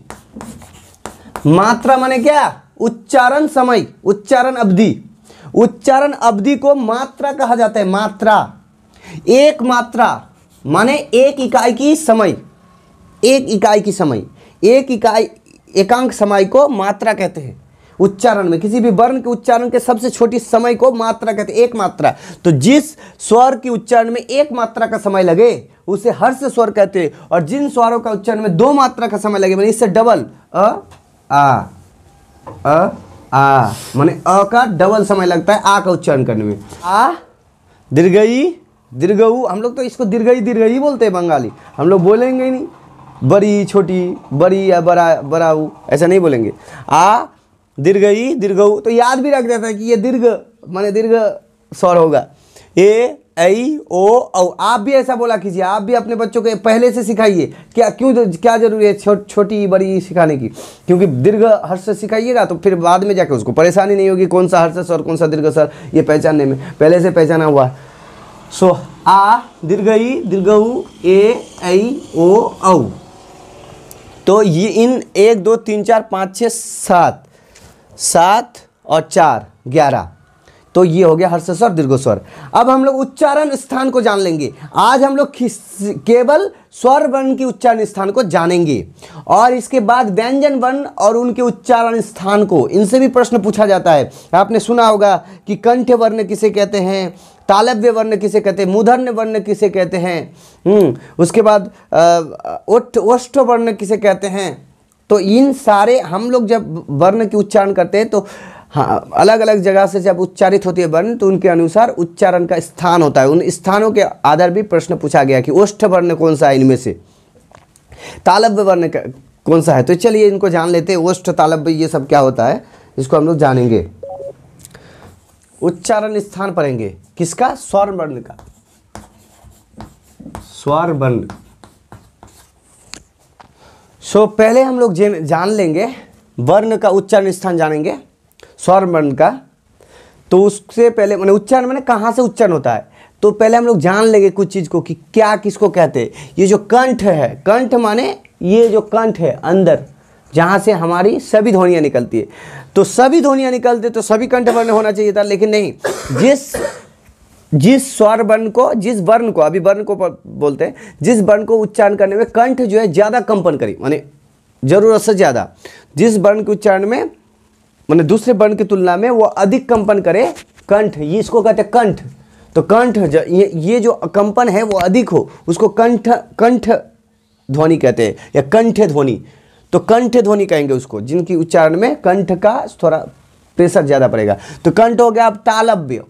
मात्रा माने क्या उच्चारण समय उच्चारण अवधि उच्चारण अवधि को मात्रा कहा जाता है मात्रा एक मात्रा माने एक इकाई की समय एक इकाई की समय एक इकाई एकांक समय को मात्रा कहते हैं उच्चारण में किसी भी वर्ण के उच्चारण के सबसे छोटी समय को मात्रा कहते हैं एक मात्रा तो जिस स्वर के उच्चारण में एक मात्रा का समय लगे उसे हर्ष स्वर कहते हैं और जिन स्वरों का उच्चारण में दो मात्रा का समय लगे मैंने इससे डबल अ आ अ आ माने अ का डबल समय लगता है आ का उच्चारण करने में आ दीर्घई दीर्घ हम लोग तो इसको दीर्घई दीर्घई बोलते हैं बंगाली हम लोग बोलेंगे ही नहीं बड़ी छोटी बड़ी या बड़ा ऊ ऐसा नहीं बोलेंगे आ दीर्घ ई दीर्घऊ तो याद भी रख देता है कि ये दीर्घ माने दीर्घ स्वर होगा ए ऐ ओ औ आप भी ऐसा बोला कीजिए आप भी अपने बच्चों को पहले से सिखाइए क्या क्यों क्या जरूरी है छो, छोटी बड़ी सिखाने की क्योंकि दीर्घ हर्ष सिखाइएगा तो फिर बाद में जाके उसको परेशानी नहीं होगी कौन सा हर्ष स्वर कौन सा दीर्घ सर ये पहचानने में पहले से पहचाना हुआ सो आ दीर्घ ई दीर्घ ए ऐ ओ औ तो ये इन एक दो तीन चार पाँच छः सात सात और चार ग्यारह तो ये हो गया हर्ष स्वर दीर्घ स्वर अब हम लोग उच्चारण स्थान को जान लेंगे आज हम लोग केवल स्वर वर्ण के उच्चारण स्थान को जानेंगे और इसके बाद व्यंजन वर्ण और उनके उच्चारण स्थान को इनसे भी प्रश्न पूछा जाता है आपने सुना होगा कि कंठ वर्ण किसे कहते हैं तालव्य वर्ण किसे कहते हैं मूधर्ण्य वर्ण किसे कहते हैं हम्म, उसके बाद ओष्ठ वर्ण किसे कहते हैं तो इन सारे हम लोग जब वर्ण की उच्चारण करते हैं तो हाँ अलग अलग जगह से जब उच्चारित होती है वर्ण तो उनके अनुसार उच्चारण का स्थान होता है उन स्थानों के आधार भी प्रश्न पूछा गया कि ओष्ठ वर्ण कौन सा है इनमें से तालव्य वर्ण कौन सा है तो चलिए इनको जान लेते हैं ओष्ठ तालव्य ये सब क्या होता है इसको हम लोग जानेंगे उच्चारण स्थान पढ़ेंगे किसका स्वर वर्ण का स्वर वर्ण सो पहले हम लोग जान लेंगे वर्ण का उच्चारण स्थान जानेंगे स्वर वर्ण का तो उससे पहले मैंने उच्चारण मैंने कहाँ से उच्चारण होता है तो पहले हम लोग जान लेंगे कुछ चीज़ को कि क्या किसको कहते हैं ये जो कंठ है कंठ माने ये जो कंठ है अंदर जहाँ से हमारी सभी ध्वनियाँ निकलती है तो सभी ध्वनियाँ निकलते तो सभी कंठ वर्ण होना चाहिए था लेकिन नहीं जिस जिस स्वर वर्ण को जिस वर्ण को अभी वर्ण को बोलते हैं जिस वर्ण को उच्चारण करने में कंठ जो है ज़्यादा कंपन करी माने जरूरत से ज़्यादा जिस वर्ण के उच्चारण में मैंने दूसरे वर्ण की तुलना में वो अधिक कंपन करे कंठ ये इसको कहते हैं कंठ तो कंठ ये ये जो कंपन है वो अधिक हो उसको कंठ कंठ ध्वनि कहते हैं या कंठ ध्वनि तो कंठ ध्वनि कहेंगे उसको जिनकी उच्चारण में कंठ का थोड़ा प्रेशर ज़्यादा पड़ेगा तो कंठ हो गया अब तालव्य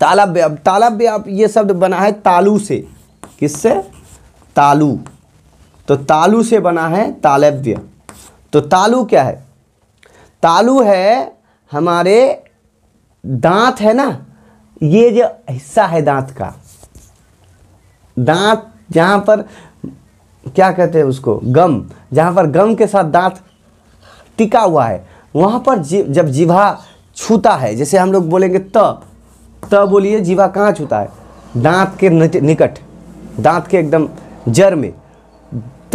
तालाब अब तालाब भी आप ये शब्द बना है तालू से किससे तालू तो तालू से बना है तालव्य तो तालू क्या है तालू है हमारे दांत है ना ये जो हिस्सा है दांत का दांत जहाँ पर क्या कहते हैं उसको गम जहाँ पर गम के साथ दांत टिका हुआ है वहाँ पर जी, जब जीवा छूता है जैसे हम लोग बोलेंगे तब तब बोलिए जीवा कहाँ छूता है दांत के निकट दांत के एकदम जर में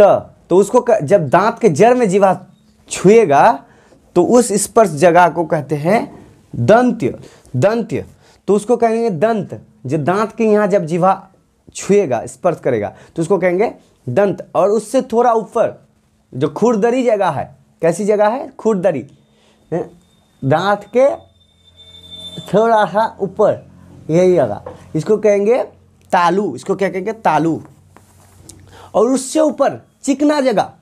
त तो उसको कर, जब दांत के जड़ में जीवा छुएगा तो उस स्पर्श जगह को कहते हैं दंत्य दंत्य तो उसको कहेंगे दंत जो दांत के यहाँ जब जीवा छुएगा स्पर्श करेगा तो उसको कहेंगे दंत और उससे थोड़ा ऊपर जो खुरदरी जगह है कैसी जगह है खुरदरी दांत के थोड़ा सा ऊपर यही लगा इसको कहेंगे तालू इसको क्या कहेंगे तालू और उससे ऊपर चिकना जगह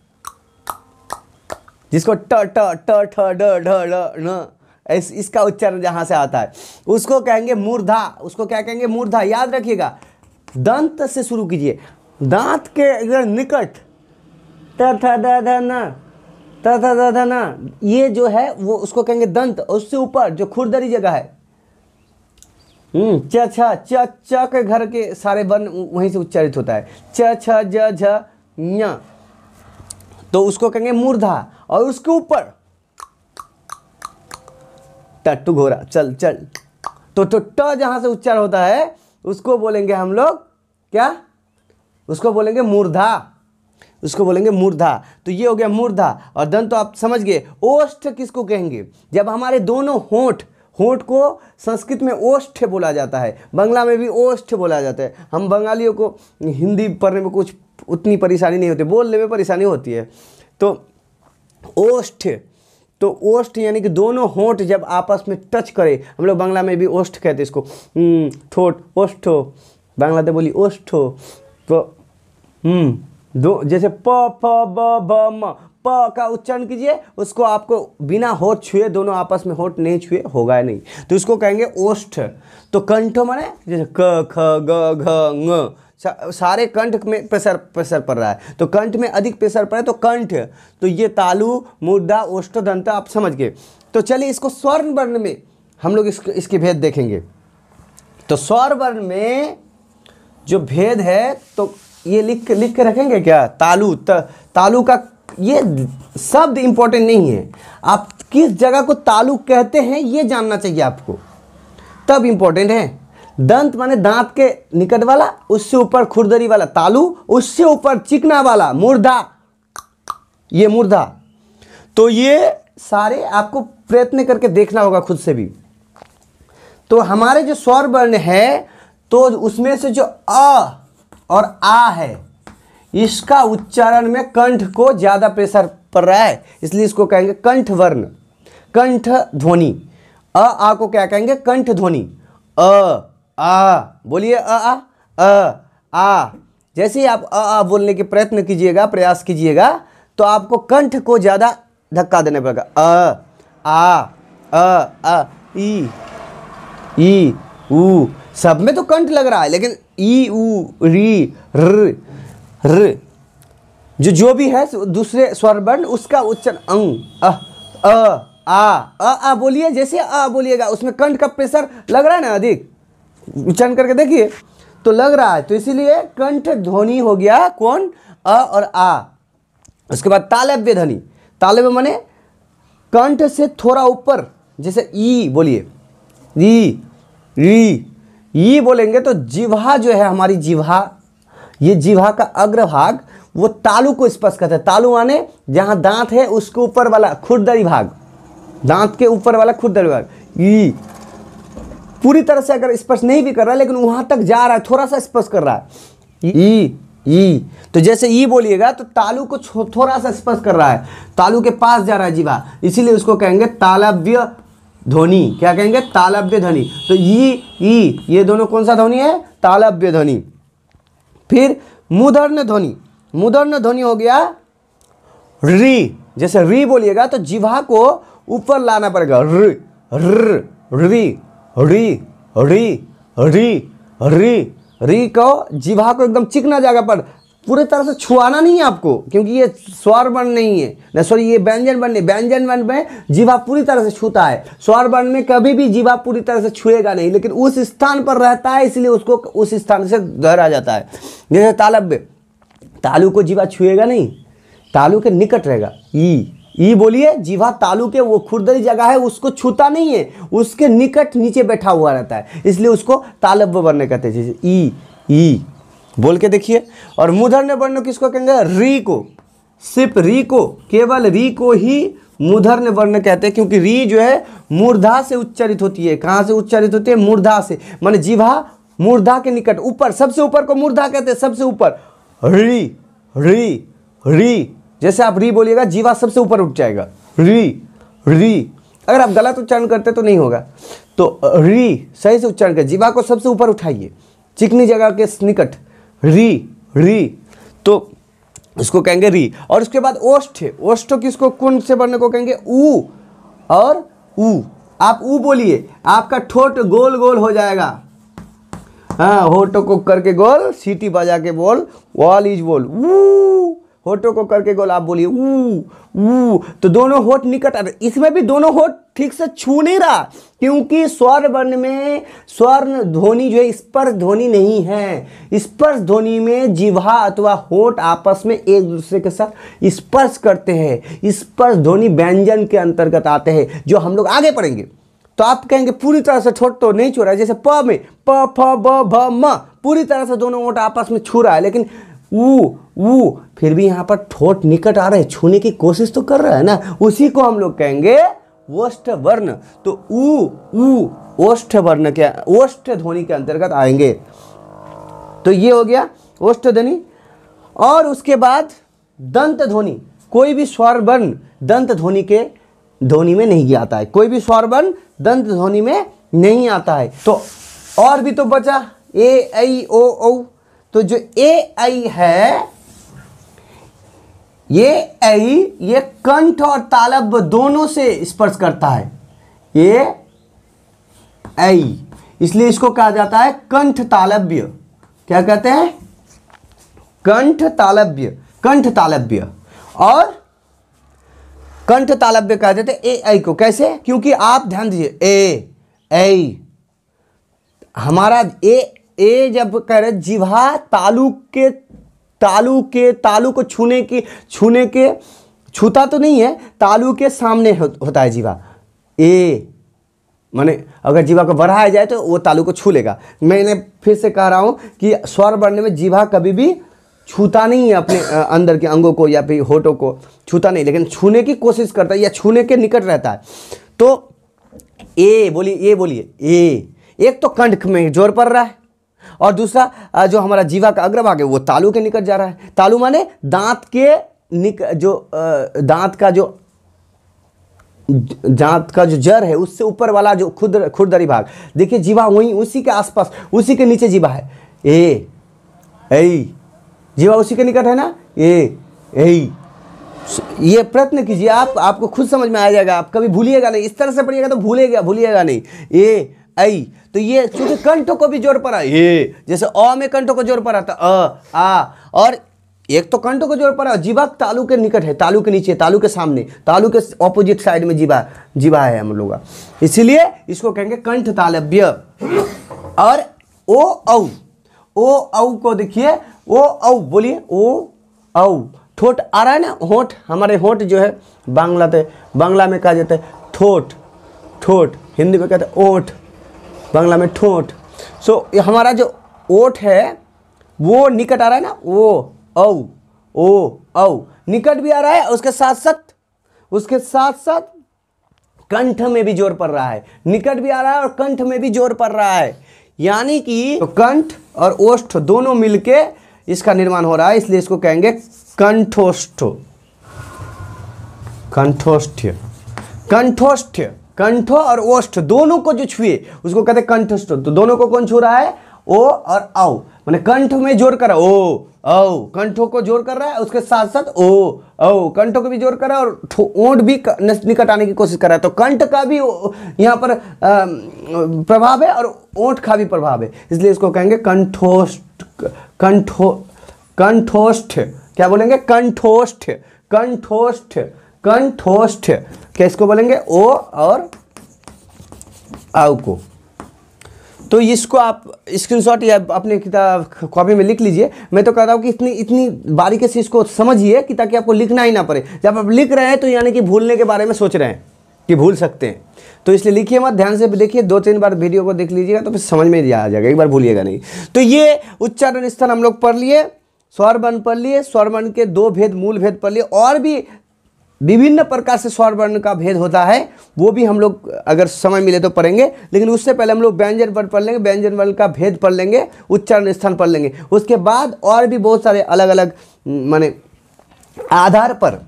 जिसको ट ट ट ठ ड ढ न इस, इसका उच्चारण जहाँ से आता है उसको कहेंगे मूर्धा उसको क्या कहेंगे मूर्धा याद रखिएगा दंत से शुरू कीजिए दांत के अगर निकट त थ द ध न त थ द ध न ये जो है वो उसको कहेंगे दंत उससे ऊपर जो खुरदरी जगह है हम्म। च छ च च के घर के सारे वर्ण वहीं से उच्चारित होता है च छ ज झ तो उसको कहेंगे मूर्धा और उसके ऊपर टट्टू घोरा चल चल तो तो ट से उच्चार होता है उसको बोलेंगे हम लोग क्या उसको बोलेंगे मूर्धा उसको बोलेंगे मूर्धा तो ये हो गया मूर्धा और दंत तो आप समझ गए ओष्ठ किसको कहेंगे जब हमारे दोनों होठ होठ को संस्कृत में ओष्ठ बोला जाता है बंगला में भी ओष्ठ बोला जाता है हम बंगालियों को हिंदी पढ़ने में कुछ उतनी परेशानी नहीं होती बोलने में परेशानी होती है तो ओष्ठ तो ओष्ठ यानी कि दोनों होठ जब आपस में टच करे हम लोग बांग्ला में भी ओष्ठ कहते हैं इसको हम्म, ठोट ओष्ठो बांग्ला तो बोली ओष्ठो तो हम्म, दो जैसे प प ब ब म प का उच्चारण कीजिए उसको आपको बिना होठ छुए दोनों आपस में होठ नहीं छुए होगा नहीं तो इसको कहेंगे ओष्ठ तो कंठ माने जैसे क ख ग घ ङ सारे कंठ में प्रेशर प्रेशर पड़ रहा है तो कंठ में अधिक प्रेशर पड़े तो कंठ तो ये तालु मुर्दा ओष्ठ दंत आप समझ गए तो चलिए इसको स्वर्ण वर्ण में हम लोग इसके इसके भेद देखेंगे तो स्वर वर्ण में जो भेद है तो ये लिख लिख के रखेंगे क्या तालु त, तालु का ये शब्द इम्पोर्टेंट नहीं है आप किस जगह को तालुक कहते हैं ये जानना चाहिए आपको तब इम्पोर्टेंट है दंत माने दांत के निकट वाला उससे ऊपर खुरदरी वाला तालु उससे ऊपर चिकना वाला मुर्दा ये मुर्दा तो ये सारे आपको प्रयत्न करके देखना होगा खुद से भी तो हमारे जो स्वर वर्ण है तो उसमें से जो अ और आ है इसका उच्चारण में कंठ को ज़्यादा प्रेशर पड़ रहा है इसलिए इसको कहेंगे कंठ वर्ण कंठ ध्वनि अ आ को क्या कहेंगे कंठ ध्वनि अ आ बोलिए अ आ अ आ जैसे ही आप अ आ बोलने के प्रयत्न कीजिएगा प्रयास कीजिएगा तो आपको कंठ को ज़्यादा धक्का देना पड़ेगा अ आ अ अ ई ई ऊ सब में तो कंठ लग रहा है लेकिन ई ऊ री र र जो जो भी है दूसरे स्वर वर्ण उसका उच्चारण अंग अ आ अ आ बोलिए जैसे अ बोलिएगा उसमें कंठ का प्रेशर लग रहा है ना अधिक उच्चारण करके देखिए तो लग रहा है तो इसीलिए कंठ ध्वनि हो गया कौन अ और आ उसके बाद तालव्य ध्वनि तालव्य माने कंठ से थोड़ा ऊपर जैसे ई बोलिए ई ई ई बोलेंगे तो जिवा जो है हमारी जिवा ये जीवा का अग्रभाग वो तालु को स्पर्श करता है तालु माने जहाँ दांत है उसके ऊपर वाला खुरदरी भाग दांत के ऊपर वाला खुरदरी भाग ई पूरी तरह से अगर स्पर्श नहीं भी कर रहा लेकिन वहाँ तक जा रहा है थोड़ा सा स्पर्श कर रहा है ई ई तो जैसे ई बोलिएगा तो तालु को थोड़ा सा स्पर्श कर रहा है तालु के पास जा रहा है जीवा इसीलिए उसको कहेंगे तालव्य ध्वनि क्या कहेंगे तालव्य ध्वनि तो ई ई ये दोनों कौन सा ध्वनि है तालव्य ध्वनि फिर मुदर्ण ध्वनि मुदर्ण ध्वनि हो गया री जैसे री बोलिएगा तो जिवा को ऊपर लाना पड़ेगा र र री री री री री री को जिवा को एकदम चिकना जगह पर पूरे तरह से छुआना नहीं है आपको क्योंकि ये स्वर वर्ण नहीं है न सॉरी ये व्यंजन वर्ण नहीं व्यंजन वर्ण में जीवा पूरी तरह से छूता है स्वर वर्ण में कभी भी जीवा पूरी तरह से छुएगा नहीं लेकिन उस स्थान पर रहता है इसलिए उसको उस स्थान से दोहरा जाता है जैसे तालब तालू को जीवा छुएगा नहीं तालू के निकट रहेगा ई ई बोलिए जीवा तालू के वो खुरदरी जगह है उसको छूता नहीं है उसके निकट नीचे बैठा हुआ रहता है इसलिए उसको तालब वर्ण कहते हैं जैसे ई ई बोल के देखिए और मूधर्य वर्ण किसको कहेंगे री को सिर्फ री को केवल री को ही मूर्धर्य वर्ण कहते हैं क्योंकि री जो है मूर्धा से उच्चारित होती है कहां से उच्चारित होती है मूर्धा से माने जीवा मूर्धा के निकट ऊपर सबसे ऊपर को मूर्धा कहते हैं सबसे ऊपर री री री जैसे आप री बोलिएगा जीवा सबसे ऊपर उठ जाएगा री री अगर आप गलत उच्चारण करते तो नहीं होगा तो री सही से उच्चारण कर जीवा को सबसे ऊपर उठाइए चिकनी जगह के निकट री री तो इसको कहेंगे री और उसके बाद ओष्ठ ओष्ठ किसको कुंड से बनने को कहेंगे ऊ और ऊ आप ऊ बोलिए आपका ठोट गोल गोल हो जाएगा हाँ होटो को करके गोल सीटी बजा के बोल वॉल इज बोल ऊ होठों को करके गोल आप बोलिए ऊ तो दोनों होठ निकट आ रहे इसमें भी दोनों होठ ठीक से छू नहीं रहा क्योंकि स्वर वर्ण में स्वर्ण ध्वनि जो है स्पर्श ध्वनि नहीं है स्पर्श ध्वनि में जीवा अथवा होठ आपस में एक दूसरे के साथ स्पर्श करते हैं स्पर्श ध्वनि व्यंजन के अंतर्गत आते हैं जो हम लोग आगे पढ़ेंगे तो आप कहेंगे पूरी तरह से छोट तो नहीं छू रहा है जैसे प में प फ ब भ म पूरी तरह से दोनों ओट आपस में छू रहा है लेकिन ऊ ऊ फिर भी यहाँ पर ठोट निकट आ रहे हैं छूने की कोशिश तो कर रहा है ना उसी को हम लोग कहेंगे ओष्ठ वर्ण तो ऊ ऊ ओष्ठ वर्ण के ओष्ठ ध्वनि के अंतर्गत आएंगे तो ये हो गया ओष्ठ ध्वनि और उसके बाद दंत ध्वनि कोई भी स्वर वर्ण दंत ध्वनि के ध्वनि में नहीं आता है कोई भी स्वर वर्ण दंत ध्वनि में नहीं आता है तो और भी तो बचा ए आई ओ ओ तो जो ए आई है ये आई ये कंठ और तालब दोनों से स्पर्श करता है ये आई इसलिए इसको कहा जाता है कंठ तालब्य क्या कहते हैं कंठ तालब्य कंठ तालब्य और कंठ तालब्य कहा जाता है ए आई को कैसे क्योंकि आप ध्यान दीजिए ए आई हमारा ए ए जब कह रहे जिहा तालु के तालु के तालु को छूने की छूने के छूता तो नहीं है तालु के सामने हो, होता है जीवा ए माने अगर जीवा को बढ़ाया जाए तो वो तालु को छू लेगा मैंने फिर से कह रहा हूँ कि स्वर बढ़ने में जीवा कभी भी छूता नहीं है अपने अंदर के अंगों को या फिर होठों को छूता नहीं लेकिन छूने की कोशिश करता है या छूने के निकट रहता है तो ए बोलिए ए बोलिए ए एक तो कंठ में जोर पड़ रहा है और दूसरा जो हमारा जीवा का अग्रभाग है वो तालू के निकट जा रहा है तालू माने दांत के निक जो दांत का जो दांत का जो जड़ है उससे ऊपर वाला जो खुद खुरदरी भाग देखिए जीवा वहीं उसी के आसपास उसी के नीचे जीवा है ए ऐ जीवा उसी के निकट है ना ए ऐ ये प्रयत्न कीजिए आप आपको खुद समझ में आ जाएगा आप कभी भूलिएगा नहीं इस तरह से पढ़िएगा तो भूलेगा भूलिएगा नहीं ए ऐ तो ये चूंकि कंठों को भी जोर पड़ा ये जैसे अ में कंठों को जोर पड़ा था अ आ और एक तो कंठों को जोड़ पड़ा जीवा तालू के निकट है तालू के नीचे तालू के सामने तालू के ऑपोजिट साइड में जीवा जीवा है हम लोग इसीलिए इसको कहेंगे कंठ तालव्य और ओ औ ओ औ को देखिए ओ औ बोलिए ओ औ ठोट आ रहा है ना होठ हमारे होठ जो है बांग्ला बांग्ला में कहा जाता है ठोट ठोट हिंदी में कहते हैं ओठ बांग्ला में ठोट सो so, हमारा जो ओठ है वो निकट आ रहा है ना ओ औ ओ औ निकट भी आ रहा है उसके साथ साथ उसके साथ साथ कंठ में भी जोर पड़ रहा है निकट भी आ रहा है और कंठ में भी जोर पड़ रहा है यानी कि तो कंठ और ओष्ठ दोनों मिलके इसका निर्माण हो रहा है इसलिए इसको कहेंगे कंठोष्ठ कंठोष्ठ कंठोष्ठ कंठ और ओष्ठ दोनों को जो छुए उसको कहते हैं कंठस्थ तो दोनों को कौन छू रहा है ओ और औ मैंने कंठ में जोर कर रहा ओ औ कंठों को जोर कर रहा है उसके साथ साथ ओ औ कंठों को भी जोर कर रहा है और ओंठ भी निकट आने की कोशिश कर रहा है तो कंठ का भी यहाँ पर प्रभाव है और ओंठ का भी प्रभाव है इसलिए इसको कहेंगे कंठोष्ठ कंठो कंठोष्ठ क्या बोलेंगे कंठोष्ठ कंठोष्ठ कंठोष्ठ क्या इसको बोलेंगे ओ और आउ को तो इसको आप स्क्रीनशॉट या अपने किताब कॉपी में लिख लीजिए मैं तो कह रहा हूँ कि इतनी इतनी बारीकी से इसको समझिए कि ताकि आपको लिखना ही ना पड़े जब आप लिख रहे हैं तो यानी कि भूलने के बारे में सोच रहे हैं कि भूल सकते हैं तो इसलिए लिखिए मत ध्यान से देखिए दो तीन बार वीडियो को देख लीजिएगा तो फिर समझ में आ जाएगा एक बार भूलिएगा नहीं तो ये उच्चारण स्थल हम लोग पढ़ लिए स्वरवर्ण पढ़ लिए स्वरवर्ण के दो भेद मूल भेद पढ़ लिए और भी विभिन्न प्रकार से स्वर वर्ण का भेद होता है वो भी हम लोग अगर समय मिले तो पढ़ेंगे लेकिन उससे पहले हम लोग व्यंजन वर्ण पढ़ लेंगे व्यंजन वर्ण का भेद पढ़ लेंगे उच्चारण स्थान पढ़ लेंगे उसके बाद और भी बहुत सारे अलग अलग माने आधार पर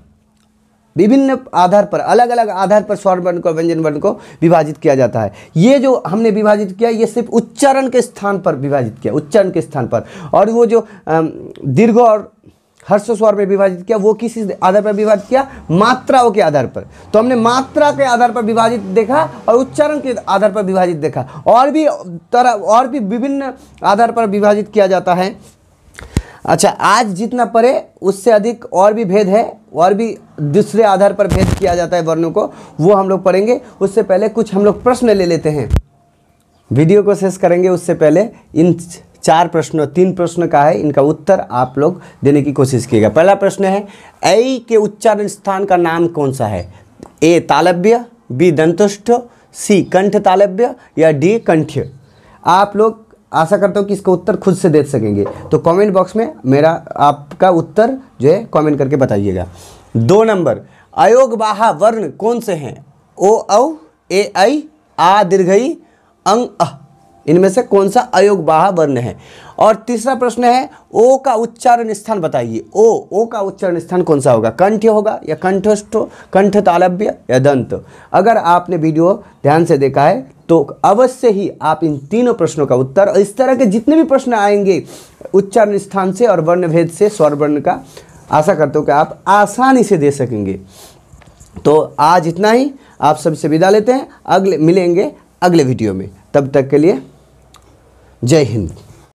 विभिन्न आधार पर अलग अलग आधार पर स्वर वर्ण को व्यंजन वर्ण को विभाजित किया जाता है ये जो हमने विभाजित किया ये सिर्फ उच्चारण के स्थान पर विभाजित किया उच्चारण के स्थान पर और वो जो दीर्घ और हर्ष स्वर में विभाजित किया वो किस आधार पर विभाजित किया मात्राओं के आधार पर तो हमने मात्रा के आधार पर विभाजित देखा और उच्चारण के आधार पर विभाजित देखा और भी तरह और भी विभिन्न आधार पर विभाजित किया जाता है अच्छा आज जितना परे उससे अधिक और भी भेद है और भी दूसरे आधार पर भेद किया जाता है वर्णों को वो हम लोग पढ़ेंगे उससे पहले कुछ हम लोग प्रश्न ले लेते हैं वीडियो को शेष करेंगे उससे पहले इन चार प्रश्न तीन प्रश्न का है इनका उत्तर आप लोग देने की कोशिश कीजिएगा पहला प्रश्न है ऐ के उच्चारण स्थान का नाम कौन सा है ए तालव्य बी दंतुष्ट सी कंठ तालव्य या डी कंठ आप लोग आशा करता हूँ कि इसका उत्तर खुद से दे सकेंगे तो कमेंट बॉक्स में मेरा आपका उत्तर जो है कमेंट करके बताइएगा दो नंबर अयोग बाहा वर्ण कौन से हैं ओ औ ए आई आ दीर्घई अंग अह इनमें से कौन सा बाहा वर्ण है और तीसरा प्रश्न है ओ का उच्चारण स्थान बताइए ओ ओ का उच्चारण स्थान कौन सा होगा कंठ होगा या कंठस्थ कंठ तालव्य या दंत अगर आपने वीडियो ध्यान से देखा है तो अवश्य ही आप इन तीनों प्रश्नों का उत्तर और इस तरह के जितने भी प्रश्न आएंगे उच्चारण स्थान से और वर्ण भेद से स्वर वर्ण का आशा करते हो कि आप आसानी से दे सकेंगे तो आज इतना ही आप सबसे विदा लेते हैं अगले मिलेंगे अगले वीडियो में तब तक के लिए जय हिंद